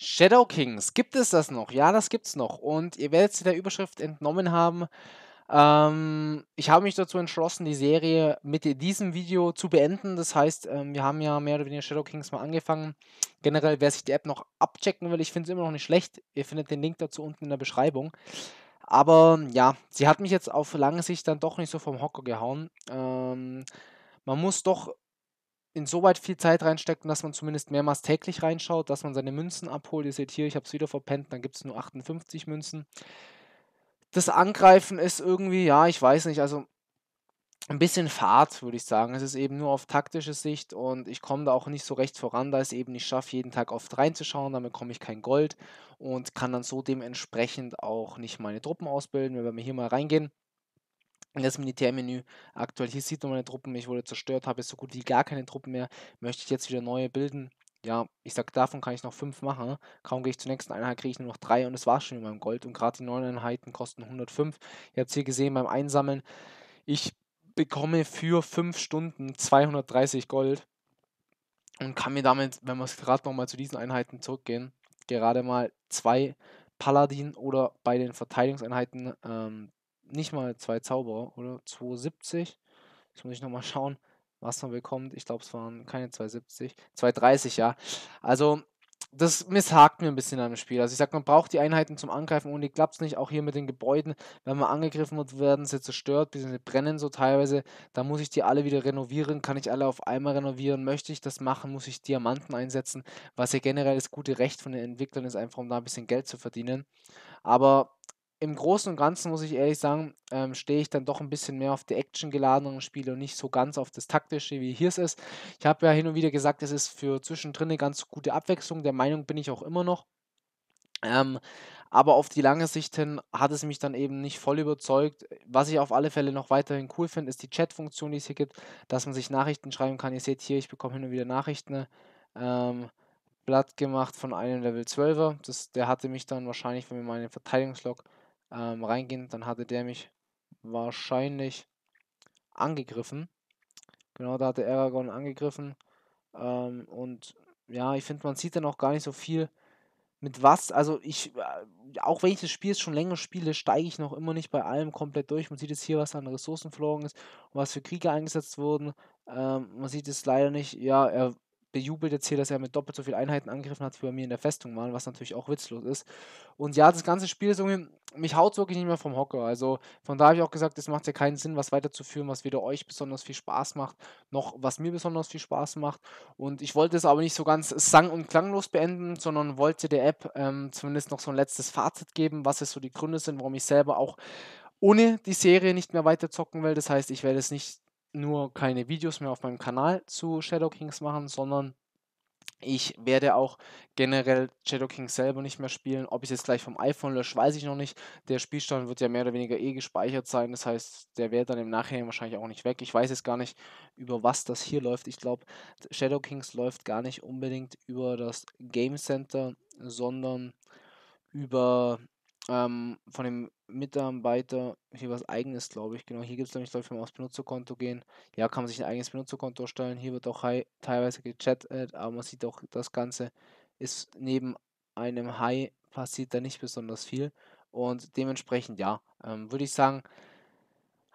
Shadow Kings, gibt es das noch? Ja, das gibt es noch. Und ihr werdet es der Überschrift entnommen haben. Ähm, ich habe mich dazu entschlossen, die Serie mit diesem Video zu beenden. Das heißt, ähm, wir haben ja mehr oder weniger Shadow Kings mal angefangen. Generell, wer sich die App noch abchecken will, ich finde es immer noch nicht schlecht. Ihr findet den Link dazu unten in der Beschreibung. Aber ja, sie hat mich jetzt auf lange Sicht dann doch nicht so vom Hocker gehauen. Ähm, man muss doch insoweit viel Zeit reinsteckt dass man zumindest mehrmals täglich reinschaut, dass man seine Münzen abholt. Ihr seht hier, ich habe es wieder verpennt, dann gibt es nur 58 Münzen. Das Angreifen ist irgendwie, ja, ich weiß nicht, also ein bisschen Fahrt, würde ich sagen. Es ist eben nur auf taktische Sicht und ich komme da auch nicht so recht voran, da ich es eben nicht schaffe, jeden Tag oft reinzuschauen. Damit komme ich kein Gold und kann dann so dementsprechend auch nicht meine Truppen ausbilden. Wenn wir hier mal reingehen, das Militärmenü aktuell. Hier sieht man meine Truppen, ich wurde zerstört, habe so gut wie gar keine Truppen mehr. Möchte ich jetzt wieder neue bilden? Ja, ich sag, davon kann ich noch fünf machen. Kaum gehe ich zur nächsten Einheit, kriege ich nur noch drei und es war schon in meinem Gold. Und gerade die neuen Einheiten kosten 105. Ihr habt es hier gesehen beim Einsammeln. Ich bekomme für fünf Stunden 230 Gold und kann mir damit, wenn wir es gerade nochmal zu diesen Einheiten zurückgehen, gerade mal zwei Paladin oder bei den Verteidigungseinheiten ähm, nicht mal zwei Zauber, oder? 270. Jetzt muss ich nochmal schauen, was man bekommt. Ich glaube, es waren keine 270. 230, ja. Also, das misshakt mir ein bisschen an dem Spiel. Also ich sag, man braucht die Einheiten zum Angreifen und die klappt es nicht. Auch hier mit den Gebäuden, wenn man angegriffen wird, werden sie zerstört, bzw. brennen so teilweise. Da muss ich die alle wieder renovieren. Kann ich alle auf einmal renovieren? Möchte ich das machen? Muss ich Diamanten einsetzen? Was ja generell das gute Recht von den Entwicklern ist, einfach um da ein bisschen Geld zu verdienen. Aber im Großen und Ganzen muss ich ehrlich sagen, ähm, stehe ich dann doch ein bisschen mehr auf die Action geladenen Spiele und nicht so ganz auf das taktische, wie hier es ist. Ich habe ja hin und wieder gesagt, es ist für zwischendrin eine ganz gute Abwechslung. Der Meinung bin ich auch immer noch. Ähm, aber auf die lange Sicht hin hat es mich dann eben nicht voll überzeugt. Was ich auf alle Fälle noch weiterhin cool finde, ist die Chat-Funktion, die es hier gibt, dass man sich Nachrichten schreiben kann. Ihr seht hier, ich bekomme hin und wieder Nachrichten. Ne? Ähm, Blatt gemacht von einem Level 12er. Das, der hatte mich dann wahrscheinlich, wenn wir meinen Verteidigungslog ähm, reingehen, dann hatte der mich wahrscheinlich angegriffen. Genau, da hatte Aragorn angegriffen. Ähm, und ja, ich finde, man sieht dann auch gar nicht so viel mit was. Also ich, äh, auch wenn ich das Spiel jetzt schon länger spiele, steige ich noch immer nicht bei allem komplett durch. Man sieht jetzt hier, was an Ressourcen verloren ist und was für Kriege eingesetzt wurden. Ähm, man sieht es leider nicht. Ja, er bejubelt jetzt hier, dass er mit doppelt so viel Einheiten angegriffen hat, wie bei mir in der Festung waren, was natürlich auch witzlos ist. Und ja, das ganze Spiel ist irgendwie, mich haut wirklich nicht mehr vom Hocker. Also von da habe ich auch gesagt, es macht ja keinen Sinn, was weiterzuführen, was weder euch besonders viel Spaß macht, noch was mir besonders viel Spaß macht. Und ich wollte es aber nicht so ganz sang- und klanglos beenden, sondern wollte der App ähm, zumindest noch so ein letztes Fazit geben, was es so die Gründe sind, warum ich selber auch ohne die Serie nicht mehr weiterzocken will. Das heißt, ich werde es nicht nur keine Videos mehr auf meinem Kanal zu Shadow Kings machen, sondern ich werde auch generell Shadow Kings selber nicht mehr spielen. Ob ich es jetzt gleich vom iPhone lösche, weiß ich noch nicht. Der Spielstand wird ja mehr oder weniger eh gespeichert sein. Das heißt, der wird dann im Nachhinein wahrscheinlich auch nicht weg. Ich weiß jetzt gar nicht, über was das hier läuft. Ich glaube, Shadow Kings läuft gar nicht unbedingt über das Game Center, sondern über ähm, von dem Mitarbeiter hier was eigenes, glaube ich. Genau, hier gibt es nämlich, glaube ich, wenn man aufs Benutzerkonto gehen, ja, kann man sich ein eigenes Benutzerkonto erstellen. Hier wird auch teilweise gechattet, aber man sieht auch, das Ganze ist neben einem High passiert da nicht besonders viel. Und dementsprechend, ja, ähm, würde ich sagen,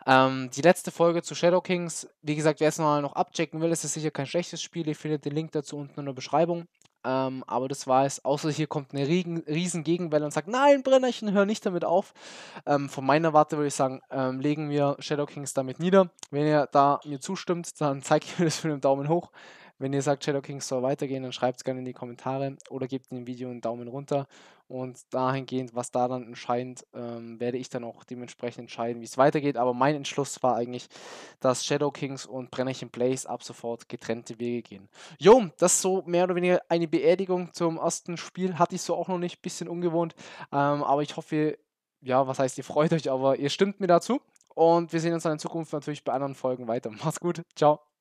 ähm, die letzte Folge zu Shadow Kings, wie gesagt, wer es noch, noch abchecken will, ist es sicher kein schlechtes Spiel. Ihr findet den Link dazu unten in der Beschreibung. Ähm, aber das war es, außer hier kommt eine Riegen, riesen Gegenwelle und sagt, nein, Brennerchen, hör nicht damit auf. Ähm, von meiner Warte würde ich sagen, ähm, legen wir Shadow Kings damit nieder. Wenn ihr da mir zustimmt, dann zeige ich mir das mit einem Daumen hoch. Wenn ihr sagt, Shadow Kings soll weitergehen, dann schreibt es gerne in die Kommentare oder gebt dem Video einen Daumen runter. Und dahingehend, was da dann entscheidet, ähm, werde ich dann auch dementsprechend entscheiden, wie es weitergeht. Aber mein Entschluss war eigentlich, dass Shadow Kings und Brennerchen Blaze ab sofort getrennte Wege gehen. Jo, das ist so mehr oder weniger eine Beerdigung zum ersten Spiel. Hatte ich so auch noch nicht, bisschen ungewohnt. Ähm, aber ich hoffe, ja, was heißt, ihr freut euch, aber ihr stimmt mir dazu. Und wir sehen uns dann in Zukunft natürlich bei anderen Folgen weiter. Macht's gut. Ciao.